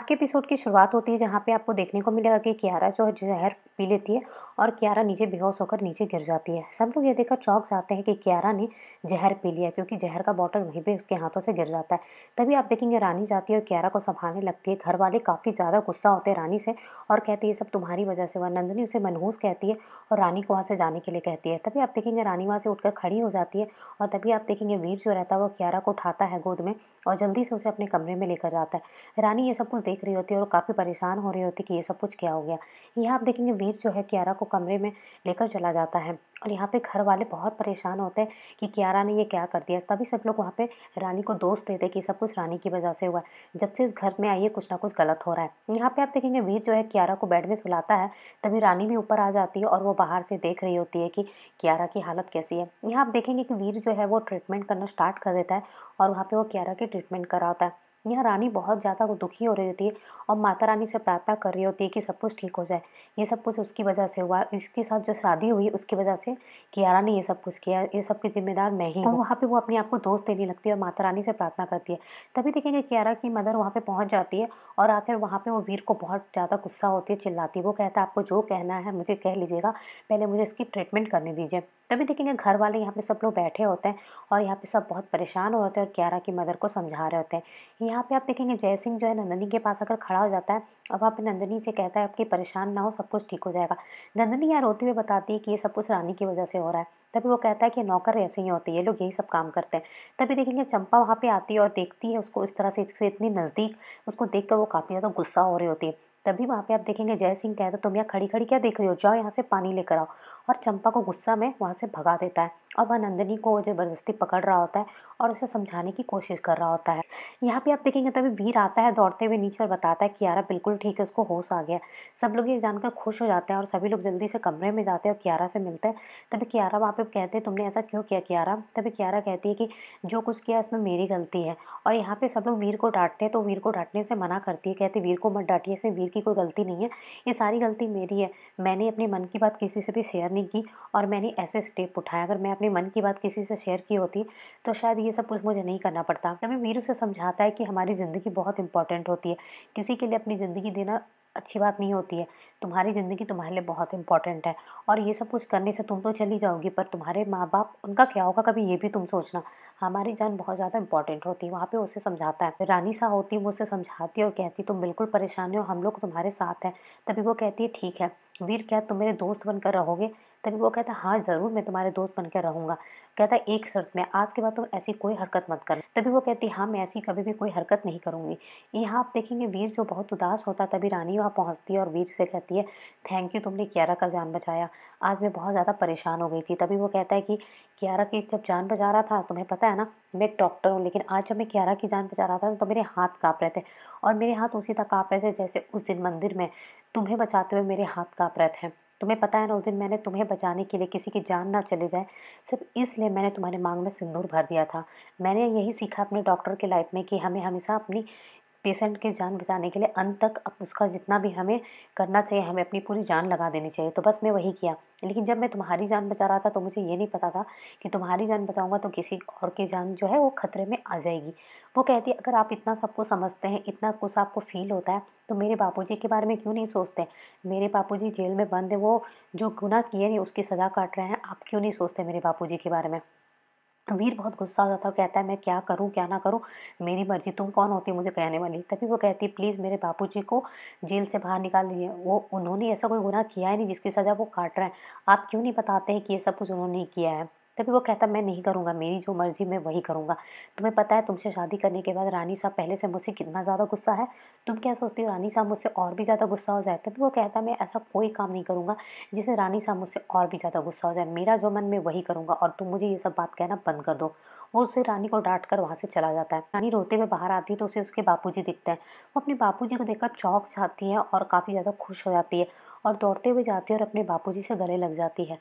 आज के एपिसोड की शुरुआत होती है जहाँ पे आपको देखने को मिलेगा कि क्यारा जो है जहर पी लेती है और क्यारा नीचे बेहोश होकर नीचे गिर जाती है सब लोग ये देखकर चौक जाते हैं कि क्यारा ने जहर पी लिया क्योंकि जहर का बॉटल वहीं पे उसके हाथों से गिर जाता है तभी आप देखेंगे रानी जाती है और क्यारा को संभालने लगती है घर वाले काफ़ी ज़्यादा गुस्सा होते हैं रानी से और कहती है सब तुम्हारी वजह से हुआ नंदनी उसे मनहूस कहती है और रानी को वहाँ से जाने के लिए कहती है तभी आप देखेंगे रानी वहाँ से उठकर खड़ी हो जाती है और तभी आप देखेंगे वीर जो रहता है वो क्यारा को उठाता है गोद में और जल्दी से उसे अपने कमरे में लेकर जाता है रानी ये सब कुछ देख रही होती है और काफ़ी परेशान हो रही होती कि ये सब कुछ क्या हो गया यहाँ आप देखेंगे वीर जो है क्यारा को कमरे में लेकर चला जाता है और यहाँ पे घर वाले बहुत परेशान होते हैं कि क्यारा ने ये क्या कर दिया तभी सब लोग वहाँ पे रानी को दोष देते कि सब कुछ रानी की वजह से हुआ है जब से इस घर में आई है कुछ ना कुछ गलत हो रहा है यहाँ पे आप देखेंगे वीर जो है क्यारा को बेड में सुलाता है तभी रानी भी ऊपर आ जाती है और वो बाहर से देख रही होती है कि क्यारा की हालत कैसी है यहाँ आप देखेंगे कि वीर जो है वो ट्रीटमेंट करना स्टार्ट कर देता है और वहाँ पर वो क्यारा की ट्रीटमेंट कराता है यहाँ रानी बहुत ज़्यादा दुखी हो रही होती है और माता रानी से प्रार्थना कर रही होती है कि सब कुछ ठीक हो जाए ये सब कुछ उसकी वजह से हुआ इसके साथ जो शादी हुई उसकी वजह से कियारा ने ये सब कुछ किया ये सब की जिम्मेदार मैं ही और तो वहाँ पर वो अपने आप को दोस्त देने लगती है और माता रानी से प्रार्थना करती है तभी देखेंगे कियारा की मदर वहाँ पर पहुँच जाती है और आखिर वहाँ पर वो वीर को बहुत ज़्यादा गुस्सा होती है चिल्लाती है वो कहता है आपको जो कहना है मुझे कह लीजिएगा पहले मुझे इसकी ट्रीटमेंट करने दीजिए तभी देखेंगे घर वाले यहाँ पे सब लोग बैठे होते हैं और यहाँ पे सब बहुत परेशान होते हैं और क्यारा की मदर को समझा रहे होते हैं यहाँ पे आप देखेंगे जय सिंह जो है नंदनी के पास आकर खड़ा हो जाता है और वहाँ नंदनी से कहता है आपकी परेशान ना हो सब कुछ ठीक हो जाएगा नंदनी यहाँ रोते हुए बताती है कि ये सब कुछ रानी की वजह से हो रहा है तभी वो कहता है कि नौकर ऐसे ही होते हैं ये लोग यही सब काम करते हैं तभी देखेंगे चंपा वहाँ पे आती है और देखती है उसको इस तरह से इतनी नज़दीक उसको देख कर वो काफ़ी ज़्यादा गुस्सा हो रही होती है तभी वहाँ पे आप देखेंगे जय सिंह कहते तुम यहाँ खड़ी खड़ी क्या देख रही हो जाओ यहाँ से पानी लेकर आओ और चंपा को गुस्सा में वहाँ से भगा देता है और वह नंदिनी को ज़बरदस्ती पकड़ रहा होता है और उसे समझाने की कोशिश कर रहा होता है यहाँ पे आप देखेंगे तभी वीर आता है दौड़ते हुए नीचे और बताता है यारा बिल्कुल ठीक है उसको होश आ गया सब लोग ये जानकर खुश हो जाते हैं और सभी लोग जल्दी से कमरे में जाते हैं और कियारा से मिलते हैं तभी कियारा वहाँ पे कहते हैं तुमने ऐसा क्यों किया कियारा तभी कियारा कहती है कि जो कुछ किया उसमें मेरी गलती है और यहाँ पर सब लोग वीर को डांटते हैं तो वीर को डांटने से मना करती है कहते वीर को मत डांटिए इसमें वीर की कोई गलती नहीं है ये सारी गलती मेरी है मैंने अपने मन की बात किसी से भी शेयर नहीं की और मैंने ऐसे स्टेप उठाया अगर मैं अपने मन की बात किसी से शेयर की होती तो शायद ये सब कुछ मुझे नहीं करना पड़ता तभी वीरू से समझाता है कि हमारी ज़िंदगी बहुत इंपॉर्टेंट होती है किसी के लिए अपनी ज़िंदगी देना अच्छी बात नहीं होती है तुम्हारी ज़िंदगी तुम्हारे लिए बहुत इंपॉर्टेंट है और ये सब कुछ करने से तुम तो चली जाओगी पर तुम्हारे माँ बाप उनका क्या होगा कभी ये भी तुम सोचना हमारी जान बहुत ज़्यादा इंपॉर्टेंट होती है वहाँ पे उसे समझाता है रानी सा होती है वो उसे समझाती है और कहती तुम बिल्कुल परेशान हो हम लोग तुम्हारे साथ हैं तभी वो कहती है ठीक है वीर क्या तुम मेरे दोस्त बनकर रहोगे तभी वो कहता है हाँ ज़रूर मैं तुम्हारे दोस्त बन कर रहूँगा कहता एक शर्त में आज के बाद तुम ऐसी कोई हरकत मत कर तभी वो कहती हाँ मैं ऐसी कभी भी कोई हरकत नहीं करूँगी यहाँ आप देखेंगे वीर जो बहुत उदास होता तभी रानी वहाँ पहुँचती है और वीर से कहती है थैंक यू तुमने क्यारा का जान बचाया आज मैं बहुत ज़्यादा परेशान हो गई थी तभी वो कहता है कि क्यारा की जब जान बचा रहा था तुम्हें पता है ना मैं एक डॉक्टर हूँ लेकिन आज जब मैं क्यारा की जान बचा रहा था तो मेरे हाथ काँप रहे थे और मेरे हाथ उसी तरह काँप रहे थे जैसे उस दिन मंदिर में तुम्हें बचाते हुए मेरे हाथ काँप रहे थे तुम्हें पता है ना उस दिन मैंने तुम्हें बचाने के लिए किसी की जान ना चले जाए सिर्फ इसलिए मैंने तुम्हारे मांग में सिंदूर भर दिया था मैंने यही सीखा अपने डॉक्टर के लाइफ में कि हमें हमेशा अपनी पेशेंट की जान बचाने के लिए अंत तक अब उसका जितना भी हमें करना चाहिए हमें अपनी पूरी जान लगा देनी चाहिए तो बस मैं वही किया लेकिन जब मैं तुम्हारी जान बचा रहा था तो मुझे ये नहीं पता था कि तुम्हारी जान बचाऊंगा तो किसी और की जान जो है वो ख़तरे में आ जाएगी वो कहती है अगर आप इतना सबको समझते हैं इतना कुछ आपको फील होता है तो मेरे बापू के बारे में क्यों नहीं सोचते मेरे बापू जेल में बंद है वो जो गुना किए नहीं उसकी सज़ा काट रहे हैं आप क्यों नहीं सोचते मेरे बापू के बारे में वीर बहुत गुस्सा हो जाता है और कहता है मैं क्या करूं क्या ना करूं मेरी मर्जी तुम कौन होती मुझे कहने वाली तभी वो कहती है प्लीज़ मेरे बापूजी को जेल से बाहर निकाल दीजिए वो उन्होंने ऐसा कोई गुनाह किया ही नहीं जिसकी सज़ा वो काट रहे हैं आप क्यों नहीं बताते हैं कि ये सब कुछ उन्होंने किया है तभी वो कहता मैं नहीं करूँगा मेरी जो मर्ज़ी मैं वही करूँगा तुम्हें पता है तुमसे शादी करने के बाद रानी साहब पहले से मुझसे कितना ज़्यादा गुस्सा है तुम क्या सोचती हो रानी साहब मुझसे और भी ज़्यादा गुस्सा हो जाए तभी वो कहता मैं ऐसा कोई काम नहीं करूँगा जिससे रानी साहब मुझसे और भी ज़्यादा गुस्सा हो जाए मेरा जो मन मैं वही करूँगा और तुम मुझे ये सब बात कहना बंद कर दो वो उसे रानी को डांट कर वहाँ से चला जाता है रानी रोते हुए बाहर आती है तो उसे उसके जी दिखते हैं वो अपने जी को देखकर चौक जाती है और काफ़ी ज़्यादा खुश हो जाती है और दौड़ते हुए जाती है और अपने बापूजी से गले लग जाती है